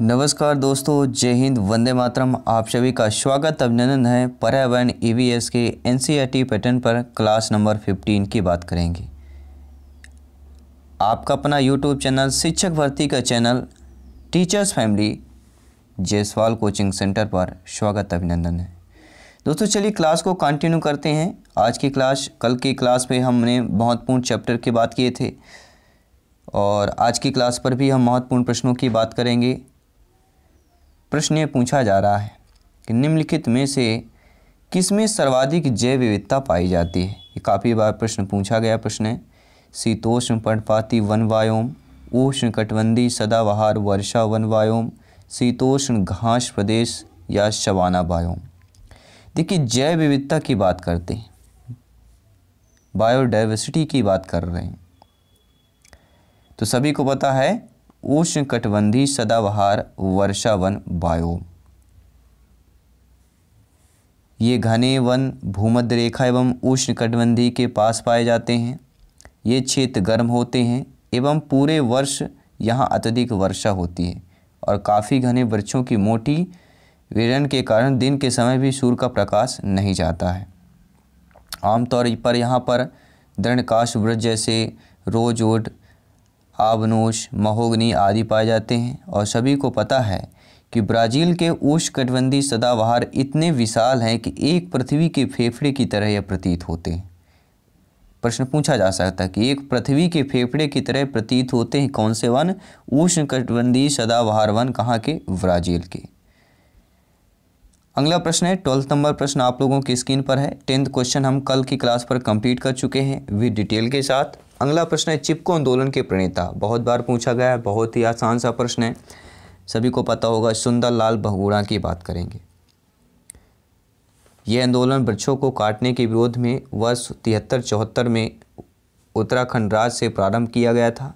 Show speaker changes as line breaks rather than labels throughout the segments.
नमस्कार दोस्तों जय हिंद वंदे मातरम आप सभी का स्वागत अभिनंदन है पर्यावरण ईवीएस e के एनसीईआरटी पैटर्न e पर क्लास नंबर 15 की बात करेंगे आपका अपना यूट्यूब चैनल शिक्षक भर्ती का channel teachers family Jaiswal coaching centre पर स्वागत अभिनंदन है दोस्तों चलिए क्लास को कंटिन्यू करते हैं आज की क्लास कल की क्लास में हमने महत्वपूर्ण चैप्टर की बात किए थे और आज की क्लास पर भी हम महत्वपूर्ण प्रश्नों की बात करेंगे प्रश्न ये पूछा जा रहा है कि निम्नलिखित में से किसमें सर्वाधिक जैव विविधता पाई जाती है ये काफ़ी बार प्रश्न पूछा गया प्रश्न है शीतोष्ण पर्णपाती वन वायोम उष्ण कटबंदी सदाबहार वर्षा वन वायोम शीतोष्ण घास प्रदेश या शवाना वायोम देखिए जैव विविधता की बात करते हैं बायोडाइवर्सिटी की बात कर रहे हैं तो सभी को पता है उष्णकटिबंधीय सदाबहार वर्षावन बायो ये घने वन भूमध्य रेखा एवं उष्ण कटबंधी के पास पाए जाते हैं ये क्षेत्र गर्म होते हैं एवं पूरे वर्ष यहाँ अत्यधिक वर्षा होती है और काफ़ी घने वृक्षों की मोटी विरण के कारण दिन के समय भी सूर्य का प्रकाश नहीं जाता है आमतौर पर यहाँ पर दृढ़काश वृक्ष जैसे रोज रोजवुड आबनोश महोगनी आदि पाए जाते हैं और सभी को पता है कि ब्राज़ील के उष्णकटिबंधीय सदाबहार इतने विशाल हैं कि एक पृथ्वी के फेफड़े की तरह यह प्रतीत होते हैं प्रश्न पूछा जा सकता है कि एक पृथ्वी के फेफड़े की तरह प्रतीत होते हैं कौन से वन उष्णकटिबंधीय सदाबहार वन कहाँ के ब्राज़ील के अगला प्रश्न है ट्वेल्थ नंबर प्रश्न आप लोगों की स्क्रीन पर है टेंथ क्वेश्चन हम कल की क्लास पर कंप्लीट कर चुके हैं विद डिटेल के साथ अगला प्रश्न है चिपको आंदोलन के प्रणेता बहुत बार पूछा गया है बहुत ही आसान सा प्रश्न है सभी को पता होगा सुंदर लाल बहुगुणा की बात करेंगे ये आंदोलन वृक्षों को काटने के विरोध में वर्ष तिहत्तर चौहत्तर में उत्तराखंड राज्य से प्रारंभ किया गया था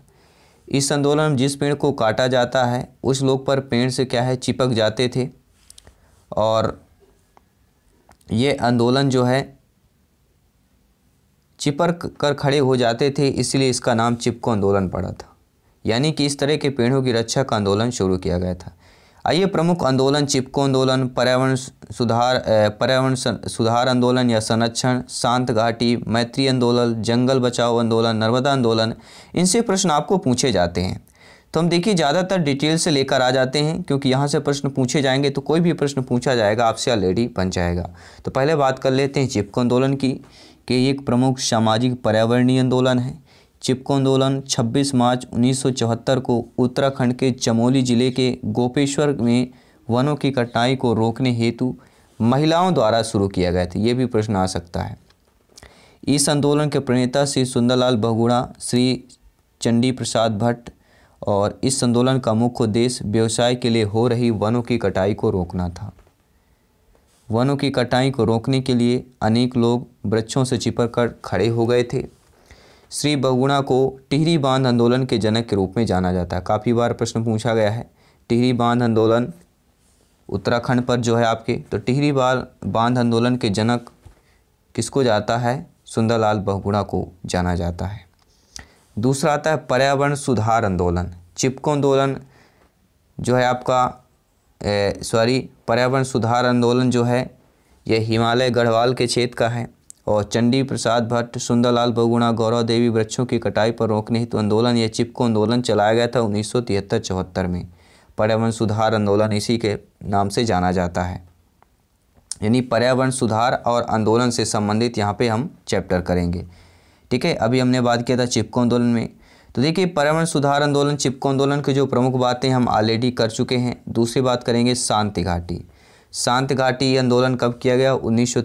इस आंदोलन में जिस पेड़ को काटा जाता है उस लोग पर पेड़ से क्या है चिपक जाते थे और ये आंदोलन जो है चिपक कर खड़े हो जाते थे इसलिए इसका नाम चिपको आंदोलन पड़ा था यानी कि इस तरह के पेड़ों की रक्षा का आंदोलन शुरू किया गया था आइए प्रमुख आंदोलन चिपको आंदोलन पर्यावरण सुधार पर्यावरण सुधार आंदोलन या संरक्षण शांत घाटी मैत्री आंदोलन जंगल बचाओ आंदोलन नर्मदा आंदोलन इनसे प्रश्न आपको पूछे जाते हैं तो हम देखिए ज़्यादातर डिटेल से लेकर आ जाते हैं क्योंकि यहाँ से प्रश्न पूछे जाएंगे तो कोई भी प्रश्न पूछा जाएगा आपसे ऑलरेडी बन जाएगा तो पहले बात कर लेते हैं चिपको आंदोलन की के एक प्रमुख सामाजिक पर्यावरणीय आंदोलन है चिपको आंदोलन 26 मार्च 1974 को उत्तराखंड के चमोली जिले के गोपेश्वर में वनों की कटाई को रोकने हेतु महिलाओं द्वारा शुरू किया गया था ये भी प्रश्न आ सकता है इस आंदोलन के प्रणेता श्री सुंदरलाल बहुगुणा श्री चंडी प्रसाद भट्ट और इस आंदोलन का मुख्य उद्देश्य व्यवसाय के लिए हो रही वनों की कटाई को रोकना था वनों की कटाई को रोकने के लिए अनेक लोग वृक्षों से चिपक कर खड़े हो गए थे श्री बगुणा को टिहरी बांध आंदोलन के जनक के रूप में जाना जाता है काफ़ी बार प्रश्न पूछा गया है टिहरी बांध आंदोलन उत्तराखंड पर जो है आपके तो टिहरी बांध आंदोलन के जनक किसको जाता है सुंदरलाल बहुगुणा को जाना जाता है दूसरा आता है पर्यावरण सुधार आंदोलन चिपको आंदोलन जो है आपका सॉरी पर्यावरण सुधार आंदोलन जो है यह हिमालय गढ़वाल के क्षेत्र का है और चंडी प्रसाद भट्ट सुंदरलाल बगुणा गौरव देवी वृक्षों की कटाई पर रोकने हेतु तो आंदोलन यह चिपको आंदोलन चलाया गया था उन्नीस सौ में पर्यावरण सुधार आंदोलन इसी के नाम से जाना जाता है यानी पर्यावरण सुधार और आंदोलन से संबंधित यहाँ पे हम चैप्टर करेंगे ठीक है अभी हमने बात किया था चिपको आंदोलन में तो देखिए पर्यावरण सुधार आंदोलन चिपको आंदोलन की जो प्रमुख बातें हम ऑलरेडी कर चुके हैं दूसरी बात करेंगे शांति घाटी शांति घाटी आंदोलन कब किया गया उन्नीस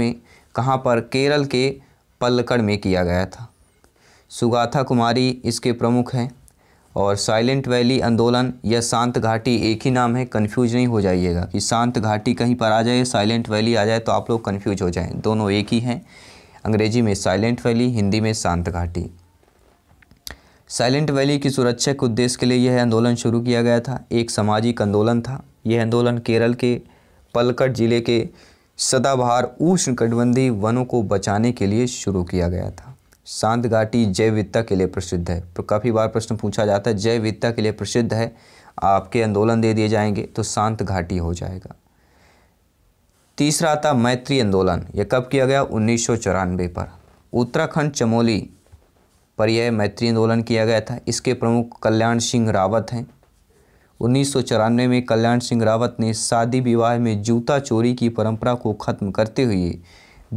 में कहाँ पर केरल के पल्लकड़ में किया गया था सुगाथा कुमारी इसके प्रमुख हैं और साइलेंट वैली आंदोलन या शांत घाटी एक ही नाम है कन्फ्यूज नहीं हो जाइएगा कि शांत घाटी कहीं पर आ जाए साइलेंट वैली आ जाए तो आप लोग कन्फ्यूज हो जाएं दोनों एक ही हैं अंग्रेजी में साइलेंट वैली हिंदी में शांत घाटी साइलेंट वैली की सुरक्षा के उद्देश्य के लिए यह आंदोलन शुरू किया गया था एक सामाजिक आंदोलन था यह आंदोलन केरल के पलकड़ जिले के सदाबहार उष्णकटिबंधीय वनों को बचाने के लिए शुरू किया गया था शांत घाटी जैविधता के लिए प्रसिद्ध है तो काफ़ी बार प्रश्न पूछा जाता है जैविधता के लिए प्रसिद्ध है आपके आंदोलन दे दिए जाएंगे तो शांत घाटी हो जाएगा तीसरा था मैत्री आंदोलन यह कब किया गया उन्नीस पर उत्तराखंड चमोली पर यह मैत्री आंदोलन किया गया था इसके प्रमुख कल्याण सिंह रावत हैं उन्नीस में कल्याण सिंह रावत ने शादी विवाह में जूता चोरी की परंपरा को खत्म करते हुए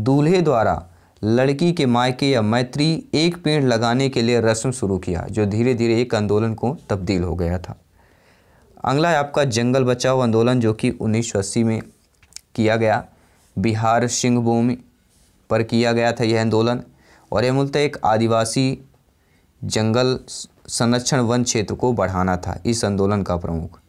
दूल्हे द्वारा लड़की के मायके या मैत्री एक पेड़ लगाने के लिए रस्म शुरू किया जो धीरे धीरे एक आंदोलन को तब्दील हो गया था अगला है आपका जंगल बचाओ आंदोलन जो कि उन्नीस में किया गया बिहार सिंहभूमि पर किया गया था यह आंदोलन और यह मूलतः एक आदिवासी जंगल संरक्षण वन क्षेत्र को बढ़ाना था इस आंदोलन का प्रमुख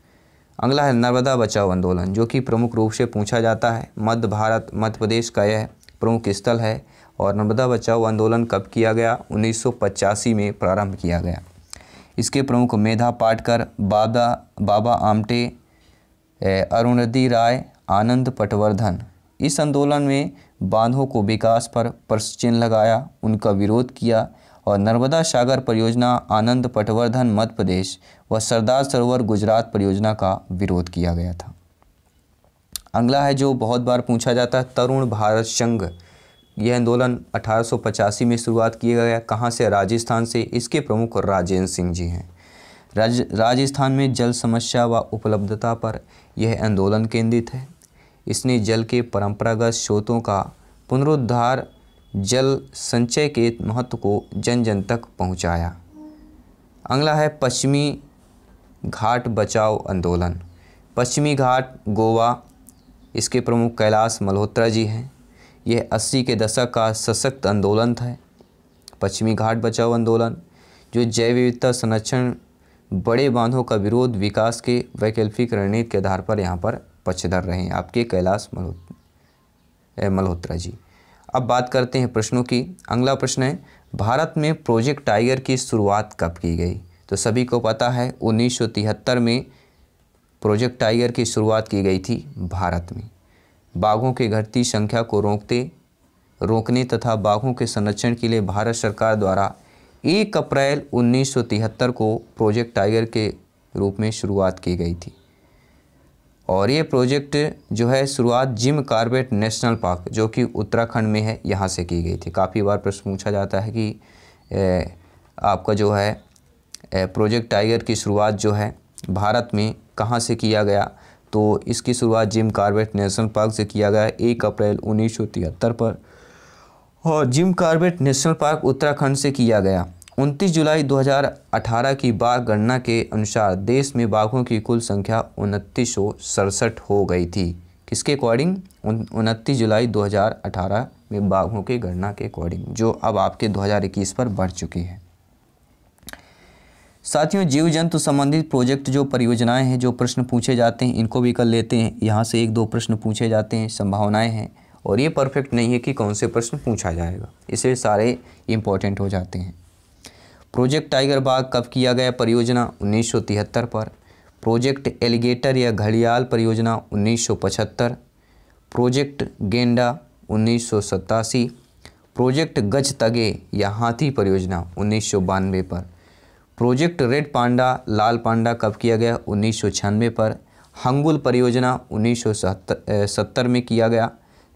अगला है नर्मदा बचाओ आंदोलन जो कि प्रमुख रूप से पूछा जाता है मध्य भारत मध्य प्रदेश का यह प्रमुख स्थल है और नर्मदा बचाओ आंदोलन कब किया गया उन्नीस में प्रारंभ किया गया इसके प्रमुख मेधा पाटकर बाबा बाबा आमटे अरुणदी राय आनंद पटवर्धन इस आंदोलन में बांधों को विकास पर प्रश्न लगाया उनका विरोध किया और नर्मदा सागर परियोजना आनंद पटवर्धन मध्य प्रदेश व सरदार सरोवर गुजरात परियोजना का विरोध किया गया था अगला है जो बहुत बार पूछा जाता है तरुण भारत संघ यह आंदोलन अठारह में शुरुआत किया गया कहाँ से राजस्थान से इसके प्रमुख राजेंद्र सिंह जी हैं राज, राजस्थान में जल समस्या व उपलब्धता पर यह आंदोलन केंद्रित है इसने जल के परंपरागत स्रोतों का पुनरुद्धार जल संचय के महत्व को जन जन तक पहुंचाया। अगला है पश्चिमी घाट बचाओ आंदोलन पश्चिमी घाट गोवा इसके प्रमुख कैलाश मल्होत्रा जी हैं यह 80 के दशक का सशक्त आंदोलन था पश्चिमी घाट बचाओ आंदोलन जो जैव विविधता संरक्षण बड़े बांधों का विरोध विकास के वैकल्पिक रणनीति के आधार पर यहाँ पर पक्षधर रहे आपके कैलाश मल्होत्र मल्होत्रा जी अब बात करते हैं प्रश्नों की अगला प्रश्न है भारत में प्रोजेक्ट टाइगर की शुरुआत कब की गई तो सभी को पता है उन्नीस में प्रोजेक्ट टाइगर की शुरुआत की गई थी भारत में बाघों की घटती संख्या को रोकते रोकने तथा बाघों के संरक्षण के लिए भारत सरकार द्वारा 1 अप्रैल 1973 को प्रोजेक्ट टाइगर के रूप में शुरुआत की गई थी और ये प्रोजेक्ट जो है शुरुआत जिम कार्बेट नेशनल पार्क जो कि उत्तराखंड में है यहाँ से की गई थी काफ़ी बार प्रश्न पूछा जाता है कि ए, आपका जो है ए, प्रोजेक्ट टाइगर की शुरुआत जो है भारत में कहाँ से किया गया तो इसकी शुरुआत जिम कार्बेट नेशनल पार्क से किया गया एक अप्रैल उन्नीस पर और Jim Corbett national park Uttarakhand से किया गया उनतीस जुलाई 2018 की बाघ गणना के अनुसार देश में बाघों की कुल संख्या उनतीस हो गई थी किसके अकॉर्डिंग उनतीस जुलाई 2018 में बाघों की गणना के अकॉर्डिंग जो अब आपके 2021 पर बढ़ चुकी है साथियों जीव जंतु संबंधित प्रोजेक्ट जो परियोजनाएं हैं जो प्रश्न पूछे जाते हैं इनको भी कर लेते हैं यहाँ से एक दो प्रश्न पूछे जाते हैं संभावनाएँ हैं और ये परफेक्ट नहीं है कि कौन से प्रश्न पूछा जाएगा इसे सारे इम्पोर्टेंट हो जाते हैं प्रोजेक्ट टाइगर बाग कब किया गया परियोजना उन्नीस पर प्रोजेक्ट एलिगेटर या घड़ियाल परियोजना उन्नीस प्रोजेक्ट गेंडा उन्नीस प्रोजेक्ट गज तगे या हाथी परियोजना उन्नीस पर प्रोजेक्ट रेड पांडा लाल पांडा कब किया गया उन्नीस पर हंगुल परियोजना उन्नीस में किया गया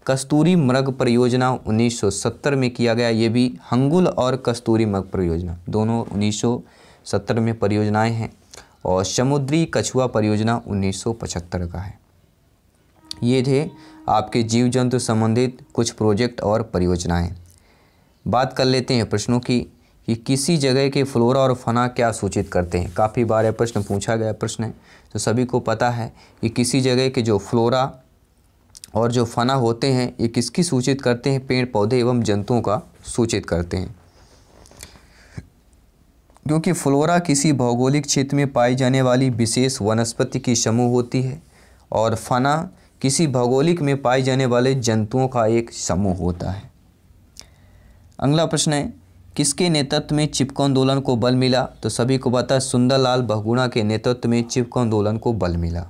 कस्तूरी मृग परियोजना 1970 में किया गया ये भी हंगुल और कस्तूरी मृग परियोजना दोनों 1970 में परियोजनाएं हैं और समुद्री कछुआ परियोजना 1975 का है ये थे आपके जीव जंतु संबंधित कुछ प्रोजेक्ट और परियोजनाएं बात कर लेते हैं प्रश्नों की कि किसी जगह के फ्लोरा और फना क्या सूचित करते हैं काफ़ी बार यह प्रश्न पूछा गया प्रश्न है तो सभी को पता है कि किसी जगह के जो फ्लोरा और जो फना होते हैं ये किसकी सूचित करते हैं पेड़ पौधे एवं जंतुओं का सूचित करते हैं क्योंकि फ्लोरा किसी भौगोलिक क्षेत्र में पाई जाने वाली विशेष वनस्पति की समूह होती है और फना किसी भौगोलिक में पाए जाने वाले जंतुओं का एक समूह होता है अगला प्रश्न है किसके नेतृत्व में चिपको आंदोलन को बल मिला तो सभी को पता सुंदरलाल बहुगुणा के नेतृत्व में चिपको आंदोलन को बल मिला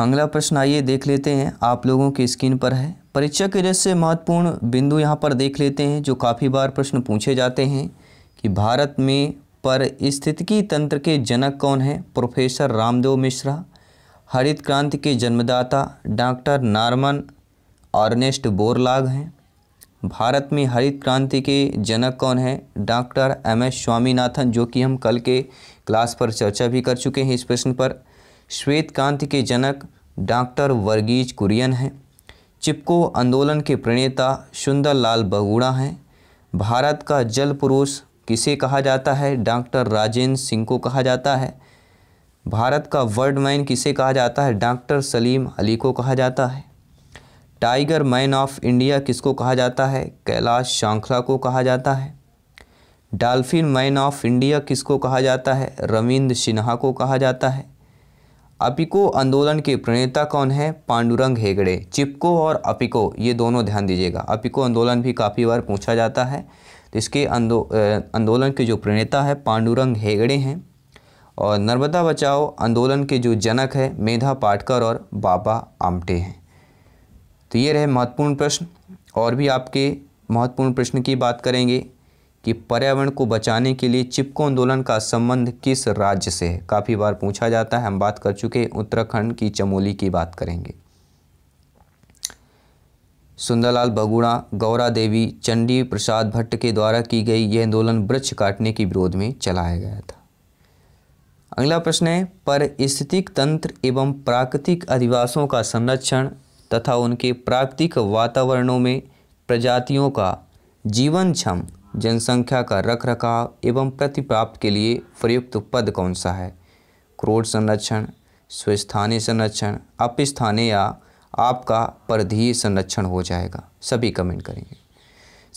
अगला प्रश्न आइए देख लेते हैं आप लोगों की स्क्रीन पर है परीक्षा के जैसे महत्वपूर्ण बिंदु यहाँ पर देख लेते हैं जो काफ़ी बार प्रश्न पूछे जाते हैं कि भारत में परिस्थितिकी तंत्र के जनक कौन हैं प्रोफेसर रामदेव मिश्रा हरित क्रांति के जन्मदाता डॉक्टर नार्मन ऑर्नेस्ट बोरलाग हैं भारत में हरित क्रांति के जनक कौन हैं डॉक्टर एम एस स्वामीनाथन जो कि हम कल के क्लास पर चर्चा भी कर चुके हैं इस प्रश्न पर श्वेत क्रांति के जनक डॉक्टर वर्गीज कुरियन हैं चिपको आंदोलन के प्रणेता सुंदरलाल बगुड़ा हैं भारत का जल पुरुष किसे कहा जाता है डॉक्टर राजेंद्र सिंह को कहा जाता है भारत का वर्ल्ड मैन किसे कहा जाता है डॉक्टर सलीम अली को कहा जाता है टाइगर मैन ऑफ इंडिया किसको कहा जाता है कैलाश शांखला को कहा जाता है डाल्फिन मैन ऑफ इंडिया किसको कहा जाता है रविंद्र सिन्हा को कहा जाता है अपिको आंदोलन के प्रणेता कौन है पांडुरंग हेगड़े चिपको और अपिको ये दोनों ध्यान दीजिएगा अपिको आंदोलन भी काफ़ी बार पूछा जाता है तो इसके आंदोलन के जो प्रणेता है पांडुरंग हेगड़े हैं और नर्मदा बचाओ आंदोलन के जो जनक है मेधा पाटकर और बाबा आमटे हैं तो ये रहे महत्वपूर्ण प्रश्न और भी आपके महत्वपूर्ण प्रश्न की बात करेंगे कि पर्यावरण को बचाने के लिए चिपको आंदोलन का संबंध किस राज्य से है काफ़ी बार पूछा जाता है हम बात कर चुके हैं उत्तराखंड की चमोली की बात करेंगे सुंदरलाल बगुड़ा गौरा देवी चंडी प्रसाद भट्ट के द्वारा की गई यह आंदोलन वृक्ष काटने के विरोध में चलाया गया था अगला प्रश्न है परिस्थितिक तंत्र एवं प्राकृतिक अधिवासों का संरक्षण तथा उनके प्राकृतिक वातावरणों में प्रजातियों का जीवन क्षम जनसंख्या का रख रखाव एवं प्रतिप्राप्त के लिए प्रयुक्त पद कौन सा है क्रोड संरक्षण स्वस्थानीय संरक्षण अपस्थानीय या आपका परधीय संरक्षण हो जाएगा सभी कमेंट करेंगे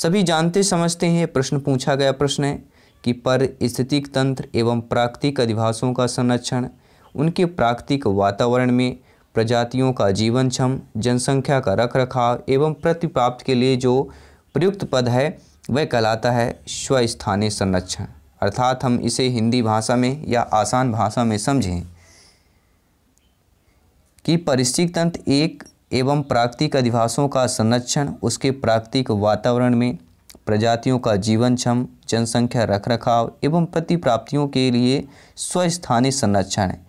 सभी जानते समझते हैं प्रश्न पूछा गया प्रश्न है कि पर स्थितिक तंत्र एवं प्राकृतिक अधिभाषों का संरक्षण उनके प्राकृतिक वातावरण में प्रजातियों का जीवन क्षम जनसंख्या का रख रखाव एवं प्रतिप्राप्त के लिए जो प्रयुक्त पद है वह कहलाता है स्वस्थानीय संरक्षण अर्थात हम इसे हिंदी भाषा में या आसान भाषा में समझें कि परिस्थितिक तंत्र एक एवं प्राकृतिक अधिवासों का संरक्षण उसके प्राकृतिक वातावरण में प्रजातियों का जीवन क्षम जनसंख्या रखरखाव एवं प्रतिप्राप्तियों के लिए स्वस्थानीय संरक्षण है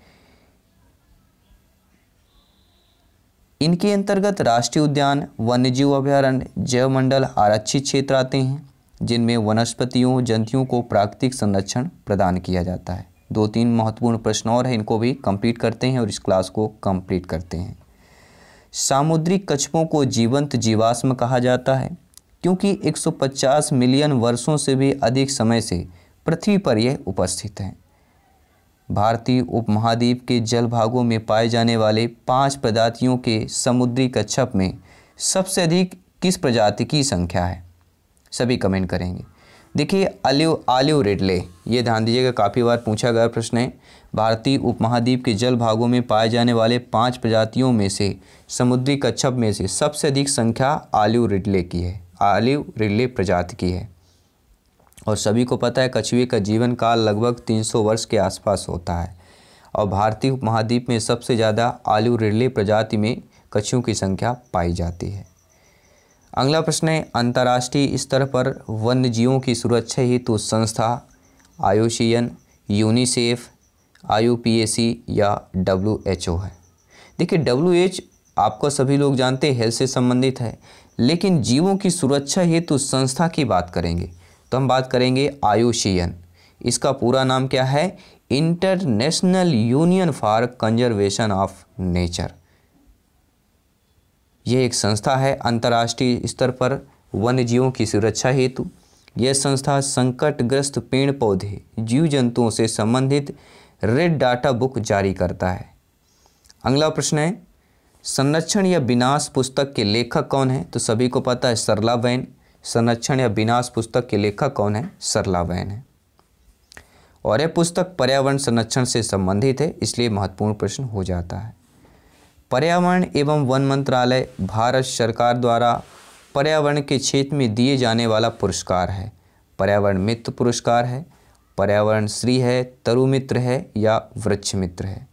इनके अंतर्गत राष्ट्रीय उद्यान वन्यजीव अभ्यारण्य जैव मंडल आरक्षित क्षेत्र आते हैं जिनमें वनस्पतियों जंतुओं को प्राकृतिक संरक्षण प्रदान किया जाता है दो तीन महत्वपूर्ण प्रश्न और हैं इनको भी कंप्लीट करते हैं और इस क्लास को कंप्लीट करते हैं सामुद्रिक कछुओं को जीवंत जीवाश्म कहा जाता है क्योंकि 150 मिलियन वर्षों से भी अधिक समय से पृथ्वी पर यह उपस्थित हैं भारतीय उपमहाद्वीप के जल भागों में पाए जाने वाले पांच प्रजातियों के समुद्री कच्छप में सबसे अधिक किस प्रजाति की संख्या है सभी कमेंट करेंगे देखिए आलिव आलिव रेडले ये ध्यान दीजिएगा काफ़ी बार पूछा गया प्रश्न है भारतीय उपमहाद्वीप के जल भागों में पाए जाने वाले पांच प्रजातियों में से समुद्री कच्छप में से सबसे अधिक संख्या आलिव रिडले की है आलिव रिडले प्रजाति की है और सभी को पता है कछुए का जीवन काल लगभग 300 वर्ष के आसपास होता है और भारतीय महाद्वीप में सबसे ज़्यादा आलू रिडले प्रजाति में कछुओं की संख्या पाई जाती है अगला प्रश्न है अंतर्राष्ट्रीय स्तर पर वन्य जीवों की सुरक्षा हेतु संस्था आयुषियन यूनिसेफ आई या डब्ल्यू है देखिए डब्ल्यू आपको सभी लोग जानते हैं हेल्थ से संबंधित है लेकिन जीवों की सुरक्षा हेतु संस्था की बात करेंगे तो हम बात करेंगे आयुषियन इसका पूरा नाम क्या है international union for conservation of nature यह एक संस्था है अंतर्राष्ट्रीय स्तर पर वन्य जीवों की सुरक्षा हेतु यह संस्था संकटग्रस्त पेड़ पौधे जीव जंतुओं से संबंधित रेड डाटा बुक जारी करता है अगला प्रश्न है संरक्षण या विनाश पुस्तक के लेखक कौन है तो सभी को पता है सरला वैन संरक्षण या विनाश पुस्तक के लेखक कौन है सरला वैन है और यह पुस्तक पर्यावरण संरक्षण से संबंधित है इसलिए महत्वपूर्ण प्रश्न हो जाता है पर्यावरण एवं वन मंत्रालय भारत सरकार द्वारा पर्यावरण के क्षेत्र में दिए जाने वाला पुरस्कार है पर्यावरण मित्र पुरस्कार है पर्यावरण श्री है तरु मित्र है या वृक्ष मित्र है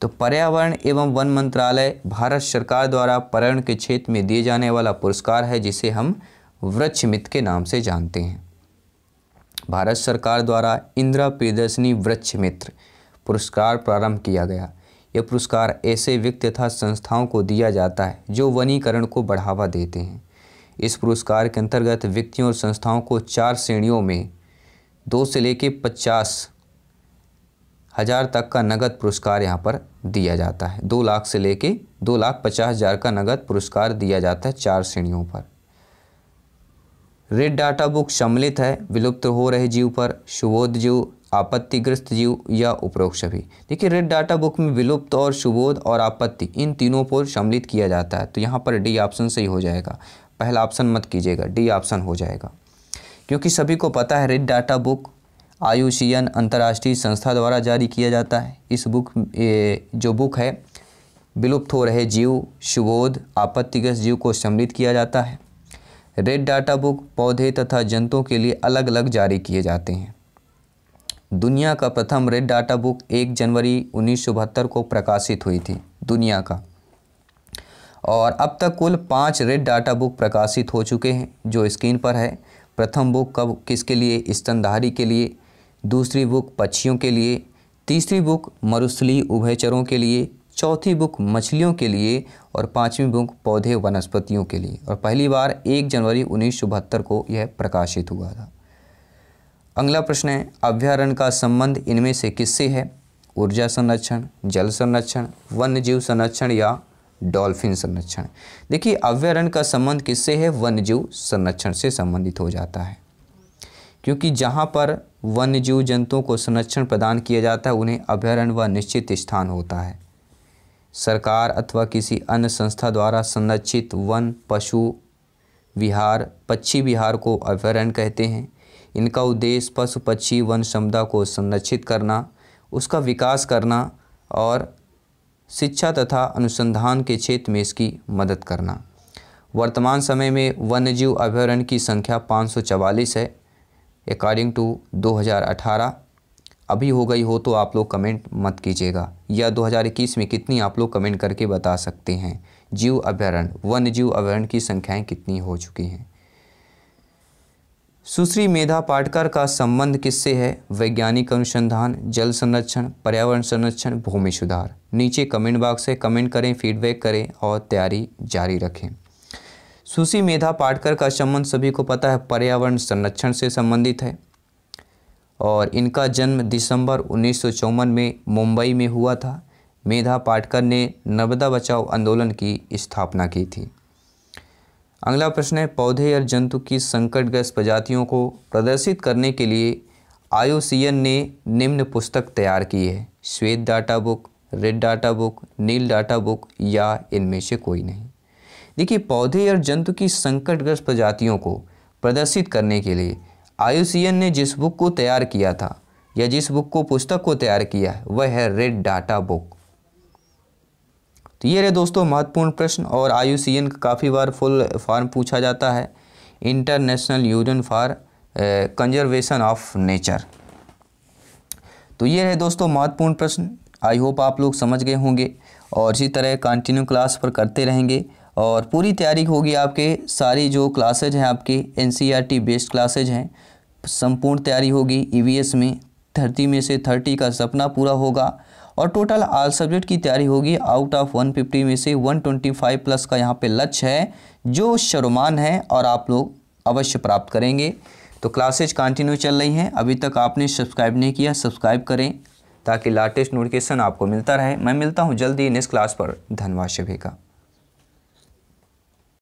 तो पर्यावरण एवं वन मंत्रालय भारत सरकार द्वारा पर्यावरण के क्षेत्र में दिए जाने वाला पुरस्कार है जिसे हम वृक्षमित के नाम से जानते हैं भारत सरकार द्वारा इंदिरा प्रियदर्शनी वृक्ष मित्र पुरस्कार प्रारंभ किया गया यह पुरस्कार ऐसे व्यक्ति तथा संस्थाओं को दिया जाता है जो वनीकरण को बढ़ावा देते हैं इस पुरस्कार के अंतर्गत व्यक्तियों और संस्थाओं को चार श्रेणियों में दो से लेके पचास हज़ार तक का नगद पुरस्कार यहाँ पर दिया जाता है दो लाख से लेकर दो लाख पचास हज़ार का नगद पुरस्कार दिया जाता है चार श्रेणियों पर रेड डाटा बुक सम्मिलित है विलुप्त हो रहे जीव पर सुबोध जीव आपत्तिग्रस्त जीव या उपरोक्त सभी देखिए रेड डाटा बुक में विलुप्त और सुबोध और आपत्ति इन तीनों पर सम्मिलित किया जाता है तो यहाँ पर डी ऑप्शन सही हो जाएगा पहला ऑप्शन मत कीजिएगा डी ऑप्शन हो जाएगा क्योंकि सभी को पता है रेड डाटा बुक आयुषियन अंतर्राष्ट्रीय संस्था द्वारा जारी किया जाता है इस बुक जो बुक है विलुप्त हो रहे जीव सुबोध आपत्तिग्रस्त जीव को सम्मिलित किया जाता है रेड डाटा बुक पौधे तथा जंतुओं के लिए अलग अलग जारी किए जाते हैं दुनिया का प्रथम रेड डाटा बुक 1 जनवरी उन्नीस को प्रकाशित हुई थी दुनिया का और अब तक कुल पाँच रेड डाटा बुक प्रकाशित हो चुके हैं जो स्क्रीन पर है प्रथम बुक कब किसके लिए स्तनधारी के लिए दूसरी बुक पक्षियों के लिए तीसरी बुक मरुस्थली उभयचरों के लिए चौथी बुक मछलियों के लिए और पांचवी बुक पौधे वनस्पतियों के लिए और पहली बार एक जनवरी उन्नीस को यह प्रकाशित हुआ था अगला प्रश्न है अभ्यारण्य का संबंध इनमें से किससे है ऊर्जा संरक्षण जल संरक्षण वन्य जीव संरक्षण या डॉल्फिन संरक्षण देखिए अभ्यारण्य का संबंध किससे है वन्य जीव संरक्षण से संबंधित हो जाता है क्योंकि जहाँ पर वन्य जीव जंतुओं को संरक्षण प्रदान किया जाता है उन्हें अभ्यारण्य व निश्चित स्थान होता है सरकार अथवा किसी अन्य संस्था द्वारा संरक्षित वन पशु विहार पक्षी विहार को अभ्यारण्य कहते हैं इनका उद्देश्य पशु पक्षी वन क्षमता को संरक्षित करना उसका विकास करना और शिक्षा तथा अनुसंधान के क्षेत्र में इसकी मदद करना वर्तमान समय में वन्यजीव अभ्यारण्य की संख्या पाँच है अकॉर्डिंग टू 2018 अभी हो गई हो तो आप लोग कमेंट मत कीजिएगा या 2021 में कितनी आप लोग कमेंट करके बता सकते हैं जीव अभ्यारण्य वन्य जीव अभ्यारण्य की संख्याएं कितनी हो चुकी हैं सुश्री मेधा पाटकर का संबंध किससे है वैज्ञानिक अनुसंधान जल संरक्षण पर्यावरण संरक्षण भूमि सुधार नीचे कमेंट बॉक्स है कमेंट करें फीडबैक करें और तैयारी जारी रखें सुश्री मेधा पाटकर का संबंध सभी को पता है पर्यावरण संरक्षण से संबंधित है और इनका जन्म दिसंबर उन्नीस में मुंबई में हुआ था मेधा पाटकर ने नर्मदा बचाओ आंदोलन की स्थापना की थी अगला प्रश्न है पौधे और जंतु की संकटग्रस्त प्रजातियों को प्रदर्शित करने के लिए आयोसीएन ने निम्न पुस्तक तैयार की है श्वेत data book red data book नील डाटा बुक या इनमें से कोई नहीं देखिए पौधे और जंतु की संकटग्रस्त प्रजातियों को प्रदर्शित करने के लिए आयुसीएन ने जिस बुक को तैयार किया था या जिस बुक को पुस्तक को तैयार किया है वह है रेड डाटा बुक तो ये रहे दोस्तों महत्वपूर्ण प्रश्न और आयुसीएन का काफ़ी बार फुल फॉर्म पूछा जाता है international union for conservation of nature तो ये रहे दोस्तों महत्वपूर्ण प्रश्न आई होप आप लोग समझ गए होंगे और इसी तरह कंटिन्यू क्लास पर करते रहेंगे और पूरी तैयारी होगी आपके सारी जो क्लासेज हैं आपके एन बेस्ड क्लासेज हैं संपूर्ण तैयारी होगी ईवीएस e में थर्टी में से थर्टी का सपना पूरा होगा और टोटल आल सब्जेक्ट की तैयारी होगी आउट ऑफ वन फिफ्टी में से वन ट्वेंटी फाइव प्लस का यहाँ पे लक्ष्य है जो शर्मान है और आप लोग अवश्य प्राप्त करेंगे तो क्लासेज कंटिन्यू चल रही हैं अभी तक आपने सब्सक्राइब नहीं किया सब्सक्राइब करें ताकि लाटेस्ट नोटिफिकेशन आपको मिलता रहे मैं मिलता हूँ जल्दी नेक्स्ट क्लास पर धन्यवाद सभी का